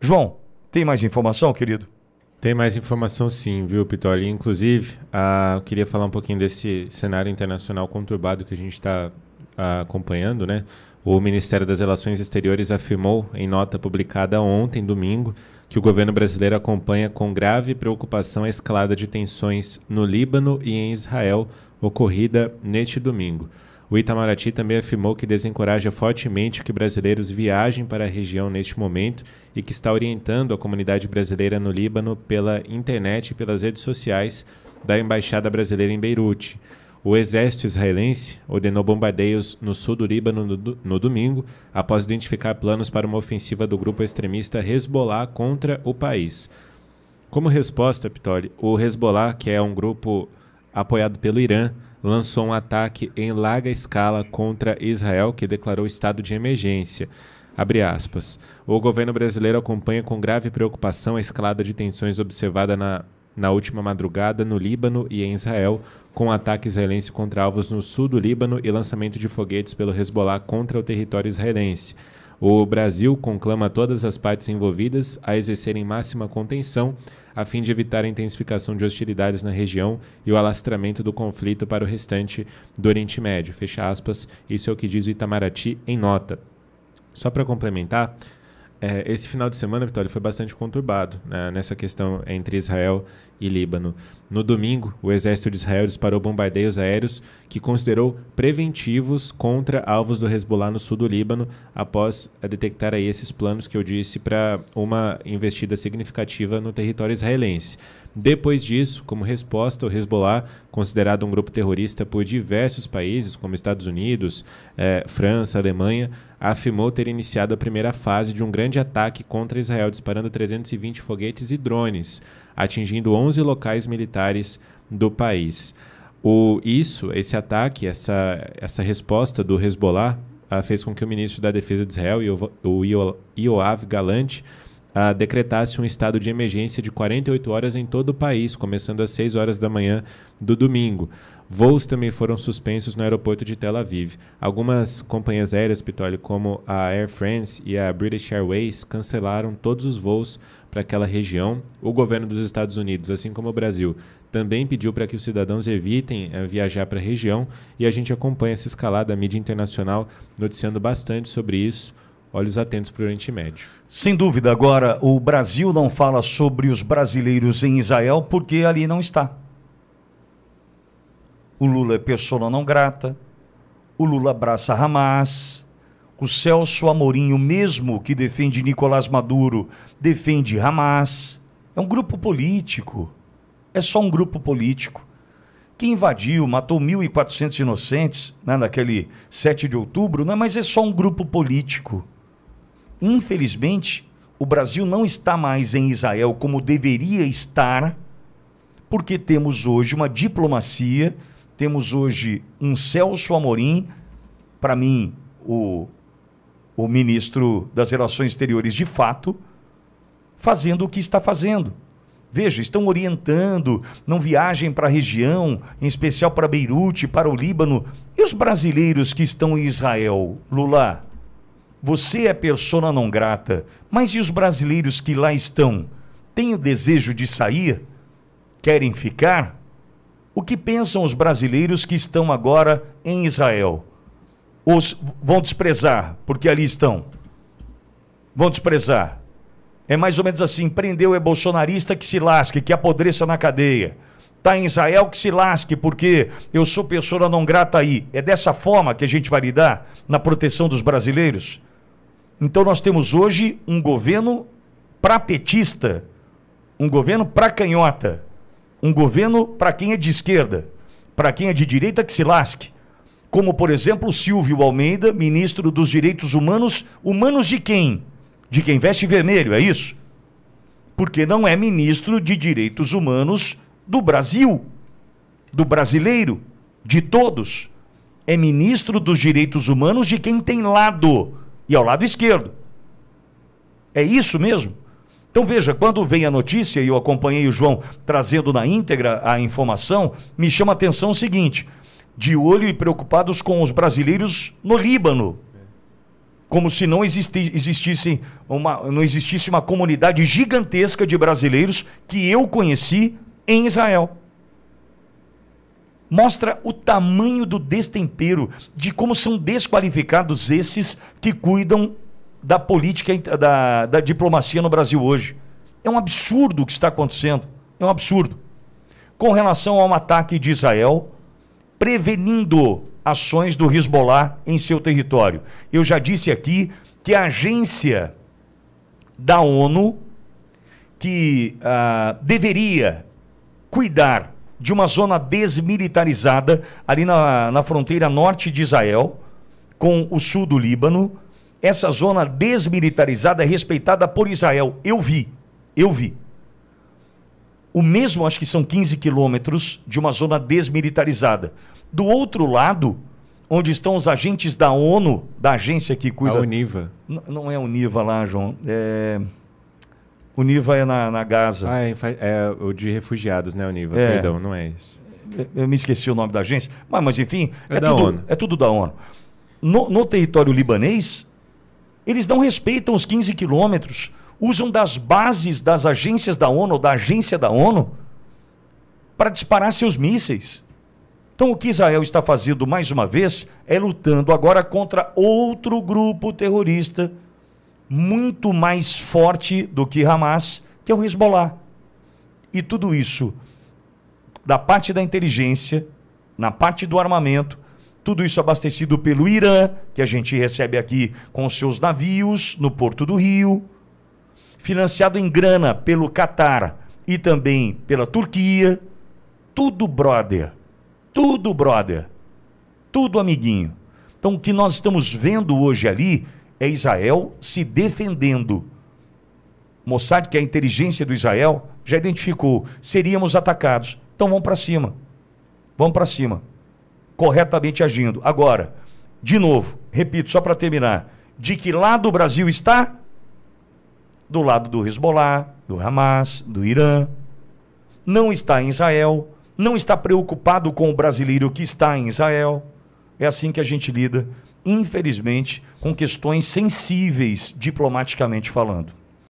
João, tem mais informação, querido? Tem mais informação sim, viu, Pitoli? Inclusive, ah, eu queria falar um pouquinho desse cenário internacional conturbado que a gente está ah, acompanhando, né? O Ministério das Relações Exteriores afirmou, em nota publicada ontem, domingo, que o governo brasileiro acompanha com grave preocupação a escalada de tensões no Líbano e em Israel ocorrida neste domingo. O Itamaraty também afirmou que desencoraja fortemente que brasileiros viajem para a região neste momento e que está orientando a comunidade brasileira no Líbano pela internet e pelas redes sociais da Embaixada Brasileira em Beirute. O exército israelense ordenou bombardeios no sul do Líbano no, domingo, após identificar planos para uma ofensiva do grupo extremista Hezbollah contra o país. Como resposta, Pitoli, o Hezbollah, que é um grupo apoiado pelo Irã, lançou um ataque em larga escala contra Israel, que declarou estado de emergência. O governo brasileiro acompanha com grave preocupação a escalada de tensões observada na, na última madrugada no Líbano e em Israel, com um ataque israelense contra alvos no sul do Líbano e lançamento de foguetes pelo Hezbollah contra o território israelense. O Brasil conclama todas as partes envolvidas a exercerem máxima contenção a fim de evitar a intensificação de hostilidades na região e o alastramento do conflito para o restante do Oriente Médio. Fecha aspas. Isso é o que diz o Itamaraty em nota. Só para complementar, é, esse final de semana, Vitória, foi bastante conturbado né, nessa questão entre Israel e Líbano. No domingo, o exército de Israel disparou bombardeios aéreos que considerou preventivos contra alvos do Hezbollah no sul do Líbano, após detectar aí esses planos que eu disse para uma investida significativa no território israelense. Depois disso, como resposta, o Hezbollah, considerado um grupo terrorista por diversos países, como Estados Unidos, eh, França, Alemanha, afirmou ter iniciado a primeira fase de um grande ataque contra Israel, disparando 320 foguetes e drones, atingindo 11 locais militares do país. O, isso, esse ataque, essa, essa resposta do Hezbollah, ah, fez com que o ministro da Defesa de Israel, o Ioav Galante, uh, decretasse um estado de emergência de 48 horas em todo o país, começando às 6 horas da manhã do domingo. Voos também foram suspensos no aeroporto de Tel Aviv. Algumas companhias aéreas, Pitoli, como a Air France e a British Airways, cancelaram todos os voos para aquela região. O governo dos Estados Unidos, assim como o Brasil, também pediu para que os cidadãos evitem uh, viajar para a região e a gente acompanha essa escalada da mídia internacional noticiando bastante sobre isso olhos atentos para o Oriente Médio. Sem dúvida. Agora, o Brasil não fala sobre os brasileiros em Israel porque ali não está. O Lula é pessoa não grata. O Lula abraça Hamas. O Celso Amorim, o mesmo que defende Nicolás Maduro, defende Hamas. É um grupo político. É só um grupo político. Que invadiu, matou 1.400 inocentes né, naquele 7 de outubro, né, mas é só um grupo político Infelizmente, o Brasil não está mais em Israel como deveria estar, porque temos hoje uma diplomacia, temos hoje um Celso Amorim, para mim, o, o ministro das Relações Exteriores de fato, fazendo o que está fazendo. Veja, estão orientando, não viajem para a região, em especial para Beirute, para o Líbano. E os brasileiros que estão em Israel, Lula? você é persona não grata, mas e os brasileiros que lá estão? Têm o desejo de sair? Querem ficar? O que pensam os brasileiros que estão agora em Israel? Os vão desprezar, porque ali estão. Vão desprezar. É mais ou menos assim: prendeu é bolsonarista que se lasque, que apodreça na cadeia. Está em Israel que se lasque, porque eu sou pessoa não grata aí. É dessa forma que a gente vai lidar na proteção dos brasileiros? Então nós temos hoje um governo para petista, um governo para canhota, um governo para quem é de esquerda, para quem é de direita que se lasque. Como, por exemplo, Silvio Almeida, ministro dos Direitos Humanos, humanos de quem? De quem veste vermelho, é isso? Porque não é ministro de Direitos Humanos do Brasil, do brasileiro, de todos. É ministro dos Direitos Humanos de quem tem lado e ao lado esquerdo. É isso mesmo? Então veja, quando vem a notícia, e eu acompanhei o João trazendo na íntegra a informação, me chama a atenção o seguinte: de olho e preocupados com os brasileiros no Líbano. Como se não existi, existisse uma, não existisse uma comunidade gigantesca de brasileiros que eu conheci em Israel mostra o tamanho do destempero, de como são desqualificados esses que cuidam da política, da, da diplomacia no Brasil hoje. É um absurdo o que está acontecendo. É um absurdo. Com relação a um ataque de Israel, prevenindo ações do Hezbollah em seu território. Eu já disse aqui que a agência da ONU, que ah, deveria cuidar de uma zona desmilitarizada ali na, na fronteira norte de Israel com o sul do Líbano. Essa zona desmilitarizada é respeitada por Israel. Eu vi, eu vi. O mesmo, acho que são 15 quilômetros de uma zona desmilitarizada. Do outro lado, onde estão os agentes da ONU, da agência que cuida. A Univa. N não é Univa lá, João. É. O Niva é na, na Gaza. Ah, é, é, o de refugiados, né, o Niva? É. Perdão, não é isso. Eu me esqueci o nome da agência, mas, mas enfim, é, é da tudo, ONU. é tudo da ONU. No, no território libanês, eles não respeitam os 15 quilômetros, usam das bases das agências da ONU, ou da agência da ONU, para disparar seus mísseis. Então, o que Israel está fazendo mais uma vez é lutando agora contra outro grupo terrorista muito mais forte do que Hamas, que é o Hezbollah. E tudo isso, da parte da inteligência, na parte do armamento, tudo isso abastecido pelo Irã, que a gente recebe aqui com seus navios no Porto do Rio, financiado em grana pelo Catar e também pela Turquia. Tudo brother. Tudo brother. Tudo amiguinho. Então o que nós estamos vendo hoje ali é Israel se defendendo. Mossad, que é a inteligência do Israel, já identificou, seríamos atacados. Então vamos para cima. Vamos para cima. Corretamente agindo. Agora, de novo, repito, só para terminar, de que lado o Brasil está? Do lado do Hezbollah, do Hamas, do Irã. Não está em Israel, não está preocupado com o brasileiro que está em Israel. É assim que a gente lida infelizmente, com questões sensíveis, diplomaticamente falando.